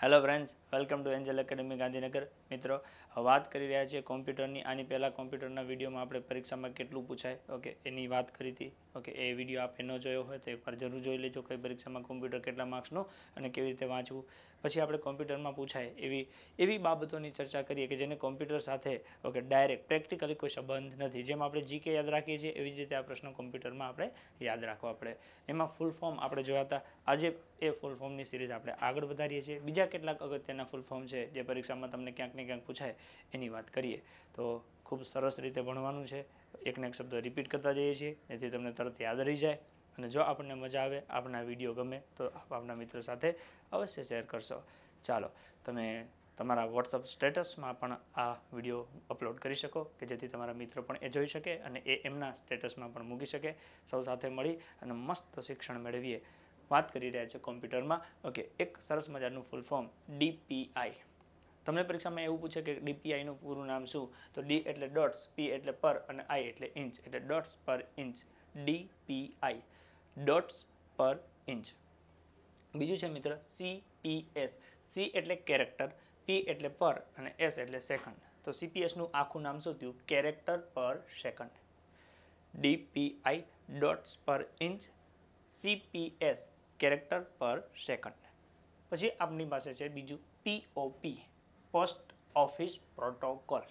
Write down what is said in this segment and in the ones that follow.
hello friends welcome to Angel academy Gandhinagar મિત્રો વાત કરી રહ્યા છીએ કોમ્પ્યુટરની આની પહેલાં કોમ્પ્યુટરના વિડીયોમાં આપણે પરીક્ષામાં કેટલું પૂછાય ઓકે એની વાત કરી હતી ઓકે એ વિડીયો આપે ન જોયો હોય તો એકવાર જરૂર જોઈ લેજો કઈ પરીક્ષામાં કોમ્પ્યુટર કેટલા માર્ક્સનું અને કેવી રીતે વાંચવું પછી આપણે કોમ્પ્યુટરમાં પૂછાય એવી એવી બાબતોની ચર્ચા કરીએ કે જેને કોમ્પ્યુટર સાથે ઓકે ડાયરેક્ટ પ્રેક્ટિકલી કોઈ સંબંધ નથી જેમ આપણે જીકે યાદ રાખીએ છીએ એવી જ રીતે આ પ્રશ્ન કોમ્પ્યુટરમાં આપણે યાદ રાખવા પડે એમાં ફૂલ ફોર્મ આપણે જોયાતા આજે એ ફૂલ ફોર્મની સિરીઝ આપણે આગળ વધારીએ છીએ બીજા કેટલાક અગત્યના ફૂલ ફોર્મ છે જે પરીક્ષામાં તમને ક્યાંક ને ક્યાંક પૂછાય એની વાત કરીએ તો ખૂબ સરસ રીતે ભણવાનું છે એકને એક શબ્દ રિપીટ કરતા જઈએ છીએ એથી તમને તરત યાદ રહી જાય અને જો આપણને મજા આવે આપણા વિડીયો ગમે તો આપ આપના મિત્રો સાથે અવશ્ય શેર કરશો ચાલો તમે તમારા વોટ્સઅપ સ્ટેટસમાં પણ આ વિડીયો અપલોડ કરી શકો કે જેથી તમારા મિત્રો પણ એ જોઈ શકે અને એ એમના સ્ટેટસમાં પણ મૂકી શકે સૌ સાથે મળી અને મસ્ત શિક્ષણ મેળવીએ વાત કરી રહ્યા છે કોમ્પ્યુટરમાં ઓકે એક સરસ મજાનું ફૂલ ફોર્મ ડીપીઆઈ તમને પરીક્ષામાં એવું પૂછે કે ડીપીઆઈનું પૂરું નામ શું તો ડી એટલે ડોટ્સ પી એટલે પર અને આઈ એટલે ઇંચ એટલે dots per inch DPI dots per inch બીજું છે મિત્ર સીપીએસ સી એટલે કેરેક્ટર પી એટલે પર અને એસ એટલે સેકન્ડ તો સીપીએસનું આખું નામ શું થયું character per second DPI dots per inch CPS character per second પછી આપણી પાસે છે બીજું POP post office protocol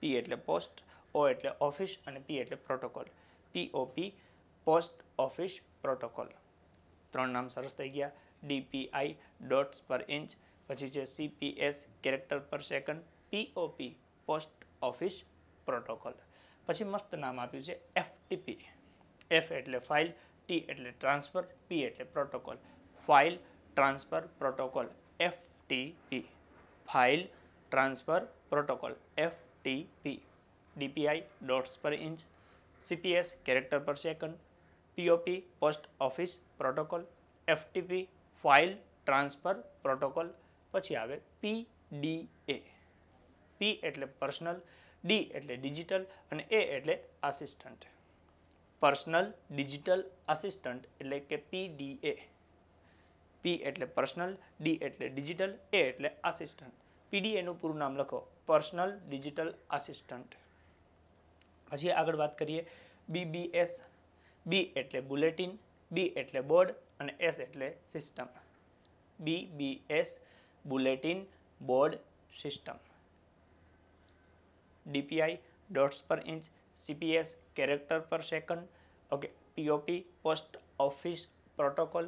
P એટલે પોસ્ટ ઓ એટલે ઓફિસ અને પી એટલે protocol POP post office protocol ત્રણ નામ સરસ થઈ ગયા ડીપીઆઈ ડોટ્સ પર ઇંચ પછી છે CPS character per second POP post office protocol પછી મસ્ત નામ આપ્યું છે એફટીપી એફ એટલે ફાઇલ ટી એટલે ટ્રાન્સફર પી એટલે protocol file transfer protocol FTP file transfer protocol FTP DPI dots per inch CPS character per second POP post office protocol FTP file transfer protocol પછી આવે PDA P એટલે personal D એટલે digital અને A એટલે assistant personal digital assistant એટલે કે PDA P એટલે personal D એટલે ડિજિટલ એ એટલે આસિસ્ટન્ટ પીડીએનું પૂરું નામ લખો પર્સનલ ડિજિટલ આસિસ્ટન્ટ પછી આગળ વાત કરીએ બીબીએસ બી એટલે બુલેટિન બી એટલે બોર્ડ અને એસ એટલે system B B S bulletin board system DPI dots per inch CPS character per second okay POP post office protocol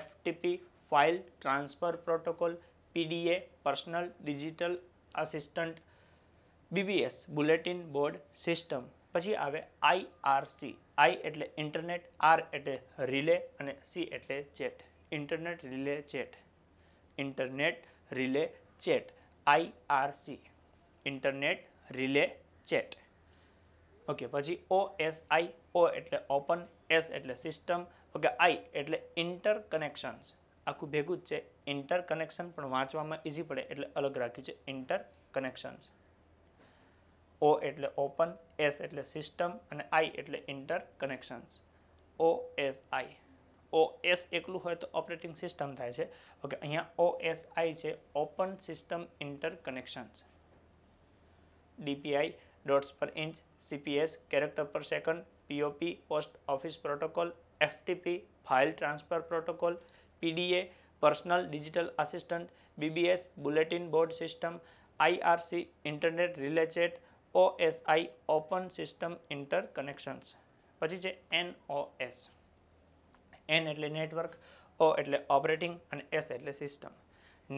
FTP file transfer protocol PDA personal digital assistant BBS bulletin board system પછી આવે IRC I એટલે internet R એટલે relay અને C એટલે chat internet relay chat internet relay chat IRC internet relay chat okay પછી O S I O એટલે open S એટલે system okay I એટલે ઇન્ટર કનેક્શન્સ આખું ભેગું જ છે ઇન્ટર કનેક્શન પણ વાંચવામાં ઇઝી પડે એટલે અલગ રાખ્યું છે ઇન્ટર કનેક્શન્સ ઓ એટલે ઓપન એસ એટલે સિસ્ટમ અને આઈ એટલે interconnections O S I O S એકલું હોય તો ઓપરેટિંગ સિસ્ટમ થાય છે ઓકે અહીંયા ઓ એસ આઈ છે open system interconnections DPI dots per inch CPS character per second POP post office protocol FTP file transfer protocol PDA personal digital assistant BBS bulletin board system IRC internet relay chat O S I open system interconnections પછી છે એનઓએસ N એટલે network ઓ એટલે operating અને S એટલે system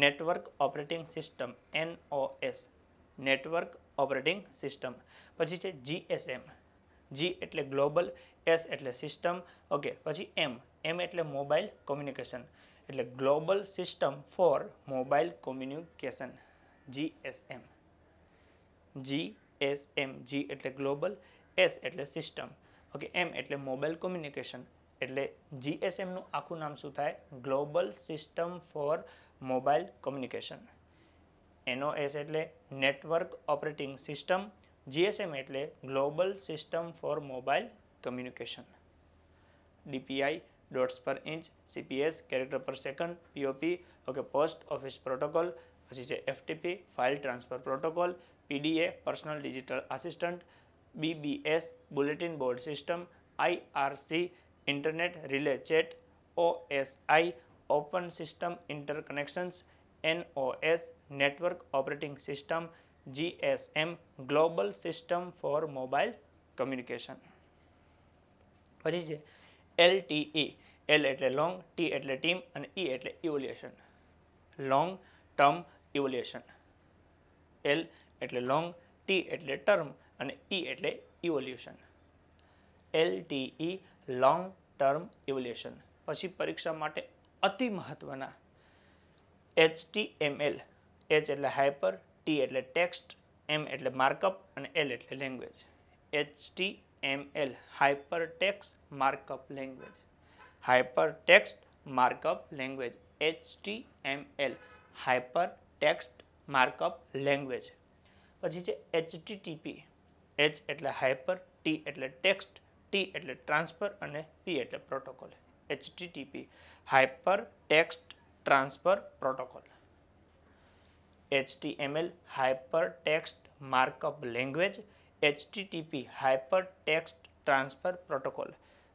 network operating system NOS network operating system પછી છે GSM G એટલે global S એટલે સિસ્ટમ ઓકે પછી એમ એમ એટલે મોબાઈલ કોમ્યુનિકેશન એટલે global system for mobile communication GSM G S M G એટલે ગ્લોબલ એસ એટલે સિસ્ટમ ઓકે એમ એટલે મોબાઈલ કોમ્યુનિકેશન એટલે જીએસએમનું આખું નામ શું થાય ગ્લોબલ સિસ્ટમ ફોર મોબાઈલ કોમ્યુનિકેશન એનો એસ એટલે નેટવર્ક ઓપરેટિંગ સિસ્ટમ જીએસએમ એટલે global system for mobile communication DPI dots per inch CPS character per second POP okay post office protocol પછી છે FTP file transfer protocol PDA personal digital assistant BBS bulletin board system IRC internet relay chat OSI open system interconnections NOS network operating system GSM global system for mobile communication પછી છે LTE L એટલે long T એટલે term અને E એટલે evolution long term evolution L એટલે long T એટલે term અને E e એટલે evolution L T E long term evolution પછી પરીક્ષા માટે અતિ મહત્ત્વના H T M L H એટલે હાઇપર ટી એટલે ટેક્સ્ટ એમ એટલે માર્કઅપ અને એલ એટલે language H T M L hyper text markup language hyper text markup language H T M L hyper text markup language પછી છે HTTP H એટલે hyper T એટલે text T એટલે transfer અને P એટલે protocol H TTP hyper text transfer protocol H HTML hyper text markup language H HTTP hyper text transfer protocol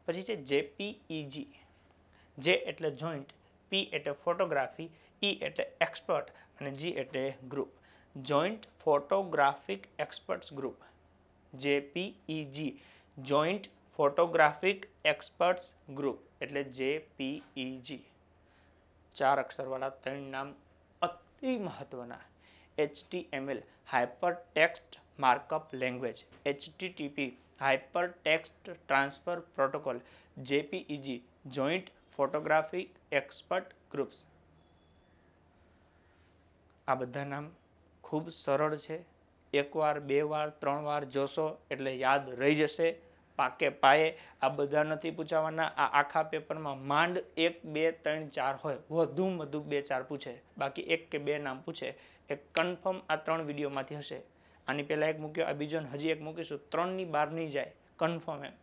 પછી છે JPEG J e એટલે જોઈન્ટ પી એટલે photography E e એટલે expert અને G એટલે group joint photographic experts group J P E G joint photographic experts group एट J P E G चार अक्षर वाला तीन नाम अति महत्वना H T M L hypertext markup language H T TP hyper hypertext transfer protocol J P E G joint photographic expert groups आ बदा नाम ખૂબ સરળ છે એકવાર બે વાર ત્રણ વાર જોશો એટલે યાદ રહી જશે પાકે પાયે આ બધા નથી પૂછાવાના આ આખા પેપરમાં માંડ એક બે ત્રણ ચાર હોય વધુ વધુ બે ચાર પૂછે બાકી એક કે બે નામ પૂછે એ કન્ફર્મ આ ત્રણ વિડીયોમાંથી હશે આની પહેલાં એક મૂક્યો આ બીજો હજી એક મૂકીશું ત્રણની બહાર નહીં જાય કન્ફર્મ એમ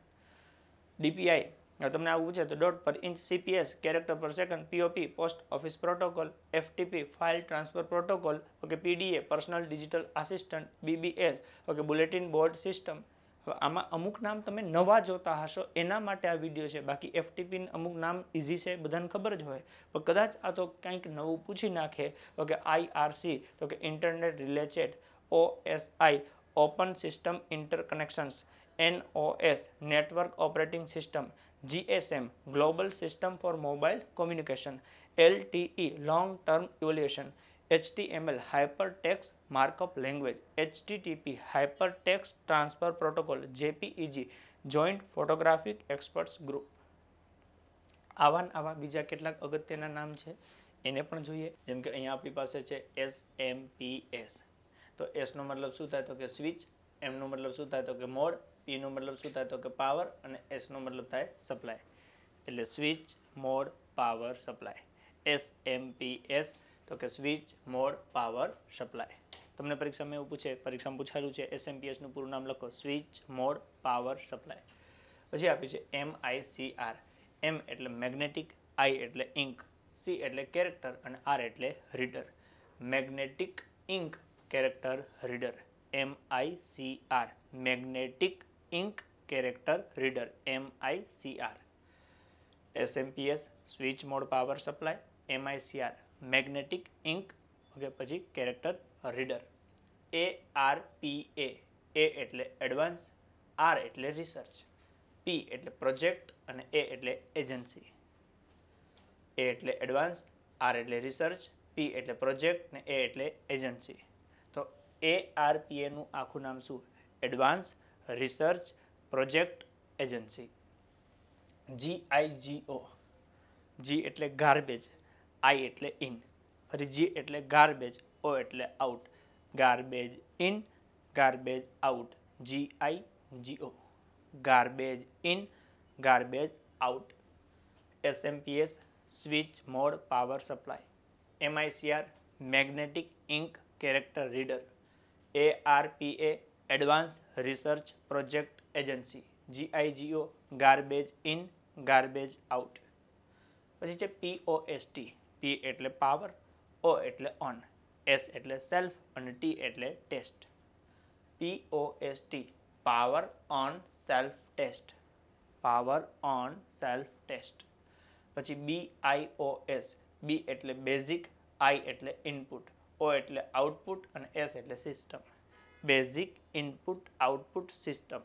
ડીપીઆઈ તમને આવું પૂછે તો dot per inch CPS character per second POP post office protocol FTP file transfer protocol okay PDA personal digital assistant BBS okay bulletin board system આમાં અમુક નામ તમે નવા જોતા હશો એના માટે આ વિડીયો છે બાકી એફટીપી અમુક નામ ઇઝી છે બધાને ખબર જ હોય પણ કદાચ આ તો કંઈક નવું પૂછી નાખે ઓકે આઈઆરસી તો કે internet related OSI open system interconnections NOS network operating system GSM global system for mobile communication LTE long term evolution HTML Hypertext Markup Language HTTP Hypertext Transfer Protocol JPEG Joint Photographic Experts Group આવા આવા બીજા કેટલાક અગત્યના નામ છે એને પણ જોઈએ જેમ કે અહીંયા આપણી પાસે છે એસ એમ પી એસ તો એસનો મતલબ શું થાય તો કે સ્વિચ એમનો મતલબ શું થાય તો કે મોડ પીનો મતલબ શું થાય તો કે પાવર અને એસનો મતલબ થાય સપ્લાય એટલે switch mode power supply S M P S તો કે સ્વિચ મોડ પાવર સપ્લાય તમને પરીક્ષામાં એવું પૂછે પરીક્ષામાં પૂછાયેલું છે એસએમપીએસનું પૂરું નામ લખો સ્વિચ મોડ પાવર સપ્લાય પછી આપ્યું છે એમ આઈ સી આર એમ એટલે મેગ્નેટિક આઈ એટલે ઇંક સી એટલે કેરેક્ટર અને આર એટલે reader magnetic ink character reader M I C R magnetic ink character reader M I C R SMPS switch mode power supply M I C R magnetic ink કે પછી character reader A R P A એટલે advance R એટલે research P એટલે project અને A એટલે agency A એટલે advance R એટલે research P એટલે પ્રોજેક્ટ ને એ એટલે એજન્સી તો એ આર પી એનું આખું નામ શું advance research project agency GIGO G એટલે ગાર્બેજ આઈ એટલે ઇન ફરી જી એટલે ગાર્બેજ ઓ એટલે out garbage in garbage out GI GO garbage in garbage out SMPS switch mode power supply MICR magnetic ink character reader A R P A advance research project agency GIGO garbage in garbage out પછી છે POST P એટલે power O એટલે on S એટલે self અને T એટલે test POST power on self test power on self test પછી B બીઆઈઓએસ બી એટલે basic આઈ એટલે ઇનપુટ ઓ એટલે આઉટપુટ અને એસ એટલે system basic input output system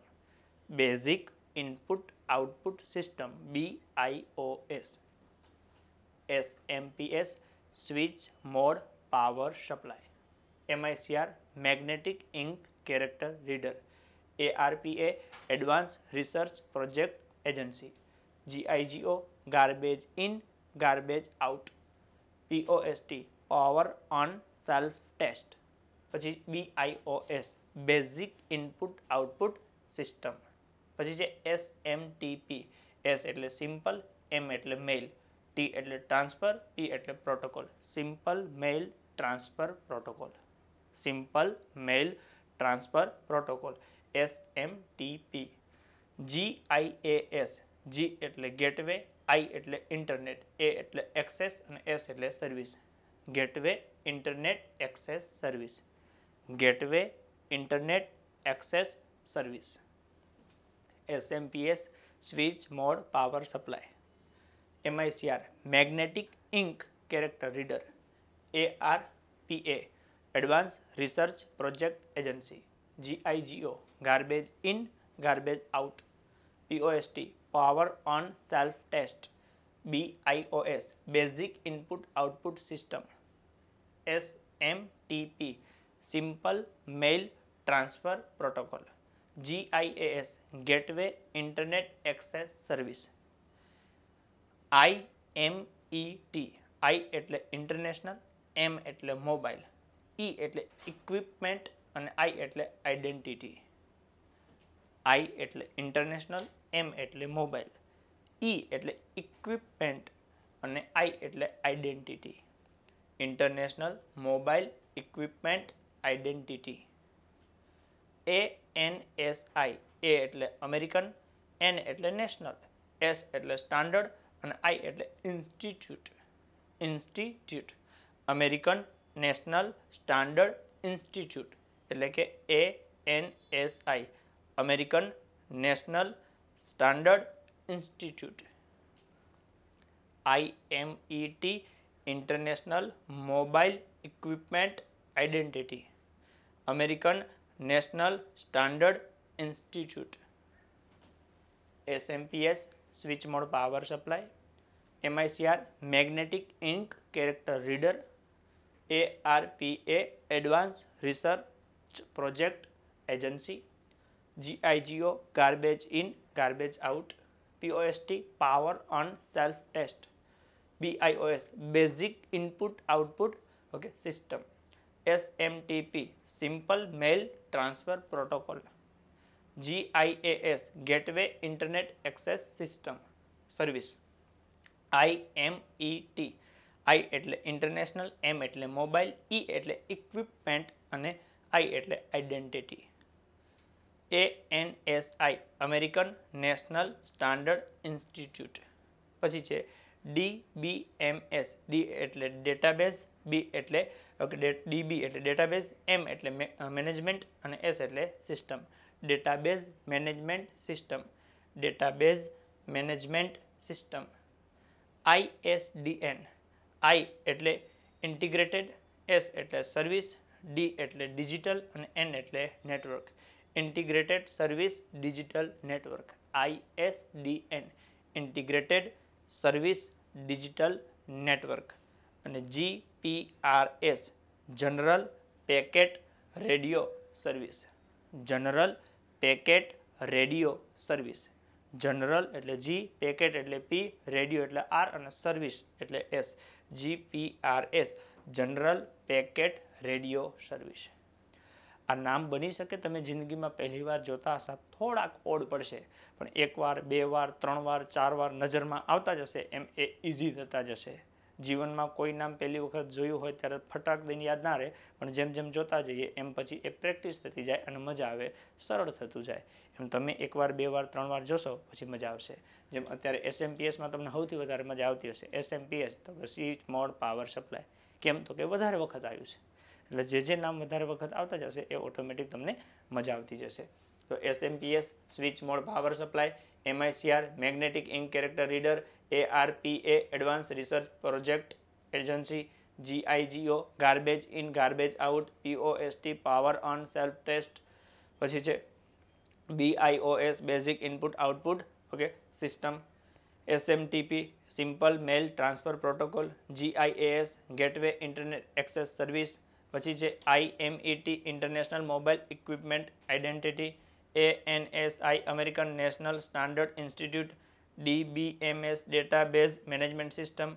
basic input output system B BIOS SMPS switch mode power supply MICR magnetic ink character reader ARPA advance research project agency GIGO garbage in garbage out POST power on self test પછી BIOS basic input output system પછી છે S M TP S એટલે simple M એટલે mail T એટલે transfer P એટલે protocol simple mail transfer protocol simple mail transfer protocol S M TP GIAS G એટલે gateway આઈ એટલે internet એ એટલે access અને એસ એટલે service gateway internet access service gateway internet access service SMPS switch mode power supply MICR magnetic ink character reader ARPA advance research project agency GIGO garbage in garbage out POST power on self test BIOS basic input output system S M TP simple mail transfer protocol GIAS gateway internet access service I M E T I એટલે international M એટલે mobile E e એટલે equipment અને I એટલે identity I એટલે international M એટલે mobile E e એટલે equipment અને I એટલે identity international mobile equipment identity A N S I A એટલે અમેરિકન એન એટલે નેશનલ એસ એટલે સ્ટાન્ડર્ડ અને આઈ એટલે institute institute American national standard institute એટલે કે A N S I American national standard institute I M T international mobile equipment identity American national standard institute SMPS switch mode power supply MICR magnetic ink character reader A RPA advance research project agency GIGO garbage in garbage out POST power on self test BIOS basic input output okay system SMTP simple mail transfer protocol GIAS gateway internet access system service IMET I એટલે international M એટલે mobile E e એટલે equipment અને I એટલે identity A N S I American national standard institute પછી છે D B M S D એટલે database બી એટલે DB એટલે ડેટાબેઝ એમ એટલે મેનેજમેન્ટ અને એસ એટલે system database management system database management system I S D N I એટલે integrated S એટલે સર્વિસ ડી એટલે ડિજિટલ અને એન એટલે network integrated service digital network I ISDN integrated service digital network અને G S general packet radio service general packet radio service general એટલે G packet એટલે P radio એટલે R અને service એટલે S G S general packet radio service આ નામ બની શકે તમે જિંદગીમાં પહેલી વાર જોતા હશા થોડાક ઓડ પડશે પણ એકવાર બે વાર ત્રણ વાર ચાર વાર નજરમાં આવતા જશે એમ એ ઇઝી થતા જશે જીવનમાં કોઈ નામ પહેલી વખત જોયું હોય ત્યારે ફટાક દઈને યાદ ના રહે પણ જેમ જેમ જોતા જઈએ એમ પછી એ પ્રેક્ટિસ થતી જાય અને મજા આવે સરળ થતું જાય એમ તમે એકવાર બે વાર ત્રણ વાર જોશો પછી મજા આવશે જેમ અત્યારે એસએમપીએસમાં તમને સૌથી વધારે મજા આવતી હશે એસએમપીએસ તો સીટ મોડ પાવર સપ્લાય કેમ તો કે વધારે વખત આવ્યું છે એટલે જે જે નામ વધારે વખત આવતા જશે એ ઓટોમેટિક તમને મજા આવતી જશે તો SMPS switch mode power supply MICR magnetic ink character reader ARPA advance research project agency GIGO garbage in garbage out POST power on self test પછી છે BIOS basic input output okay system SMTP simple mail transfer protocol GIAS gateway internet access service પછી છે IMET international mobile equipment identity A N S I American national standard institute DBMS database management system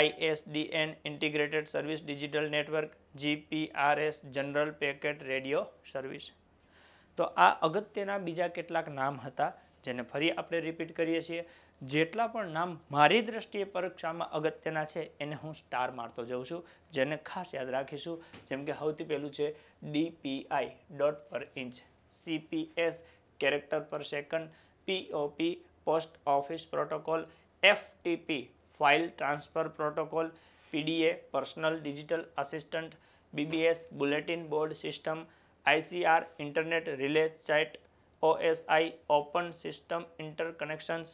ISDN integrated service digital network GPRS general packet radio service તો આ અગત્યના બીજા કેટલાક નામ હતા જેને ફરી આપણે રિપીટ કરીએ છીએ જેટલા પણ નામ મારી દ્રષ્ટિએ પરીક્ષામાં અગત્યના છે એને હું સ્ટાર મારતો જઉં છું જેને ખાસ યાદ રાખીશું જેમ કે સૌથી પહેલું છે DPI dot per inch CPS character per second POP post office protocol FTP file transfer protocol PDA personal digital assistant BBS bulletin board system ICR internet relay site OSI open system interconnections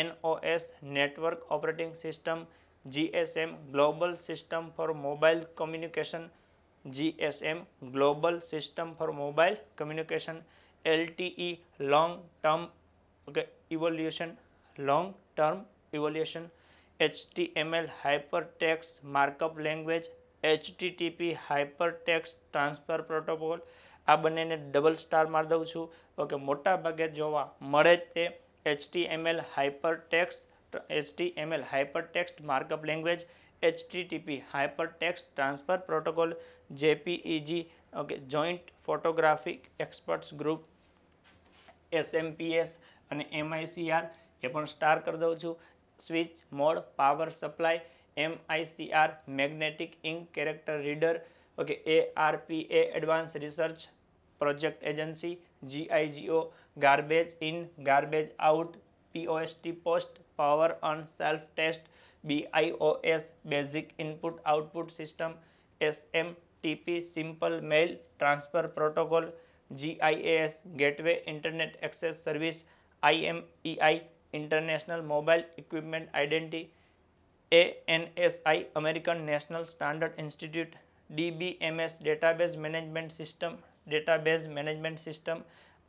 NOS network operating system GSM global system for mobile communication GSM global system for mobile communication LTE long term okay evolution long term evolution HTML HTML hypertext markup language HTTP hypertext transfer protocol આ બંનેને double star માર દઉં છું okay મોટા ભાગે જોવા મળે જ તે HTML hyper text HTML hyper text markup language HTTP hyper text transfer protocol JPEG okay joint photographic experts group SMPS અને એમઆઈસીઆર એ પણ સ્ટાર કરી દઉં છું switch mode power supply MICR magnetic ink character reader okay A RP A advance research project agency GIGO garbage in garbage out POST post power on self test BIOS basic input output system SM TP simple mail transfer protocol GIAS gateway internet access service IMEI international mobile equipment identity ANSI American national standard institute DBMS database management system database management system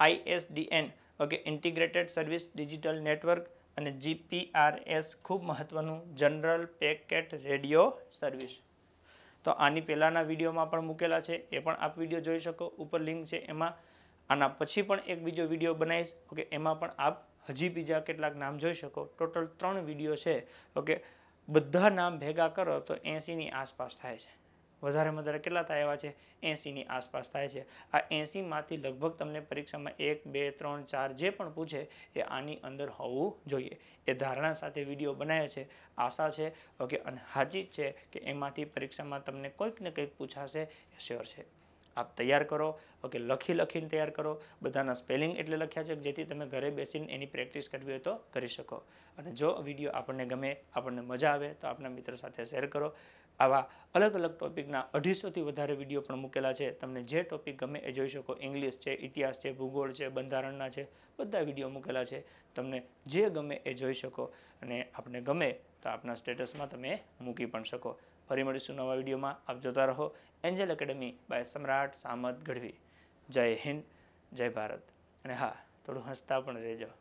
ISDN okay integrated service digital network અને GPRS ખૂબ મહત્ત્વનું general packet radio service તો આની પહેલાંના વિડીયોમાં પણ મૂકેલા છે એ પણ આપ વિડીયો જોઈ શકો ઉપર લિંક છે એમાં આના પછી પણ એક બીજો વિડીયો બનાવીશ ઓકે એમાં પણ આપ હજી બીજા કેટલાક નામ જોઈ શકો ટોટલ ત્રણ વિડીયો છે ઓકે બધા નામ ભેગા કરો તો એંસીની આસપાસ થાય છે વધારેમાં વધારે કેટલા થાય એવા છે એંસીની આસપાસ થાય છે આ એંસીમાંથી લગભગ તમને પરીક્ષામાં એક બે ત્રણ ચાર જે પણ પૂછે એ આની અંદર હોવું જોઈએ એ ધારણા સાથે વિડીયો બનાવ્યો છે આશા છે ઓકે અને હાજી છે કે એમાંથી પરીક્ષામાં તમને કોઈક ને કંઈક પૂછાશે એ શ્યોર છે આપ તૈયાર કરો ઓકે લખી લખીને તૈયાર કરો બધાના સ્પેલિંગ એટલે લખ્યા છે જેથી તમે ઘરે બેસીને એની પ્રેક્ટિસ કરવી હોય તો કરી શકો અને જો વિડીયો આપણને ગમે આપણને મજા આવે તો આપણા મિત્રો સાથે શેર કરો આવા અલગ અલગ ટોપિકના અઢીસોથી વધારે વિડીયો પણ મૂકેલા છે તમને જે ટોપિક ગમે એ જોઈ શકો ઇંગ્લિશ છે ઇતિહાસ છે ભૂગોળ છે બંધારણના છે બધા વિડીયો મૂકેલા છે તમને જે ગમે એ જોઈ શકો અને આપણને ગમે તો આપના સ્ટેટસમાં તમે મૂકી પણ શકો ફરી મળીશું નવા વિડીયોમાં આપ જોતા રહો એન્જલ એકેડમી બાય સમ્રાટ સામત ગઢવી જય હિન્દ જય ભારત અને હા થોડું હસતા પણ રહેજો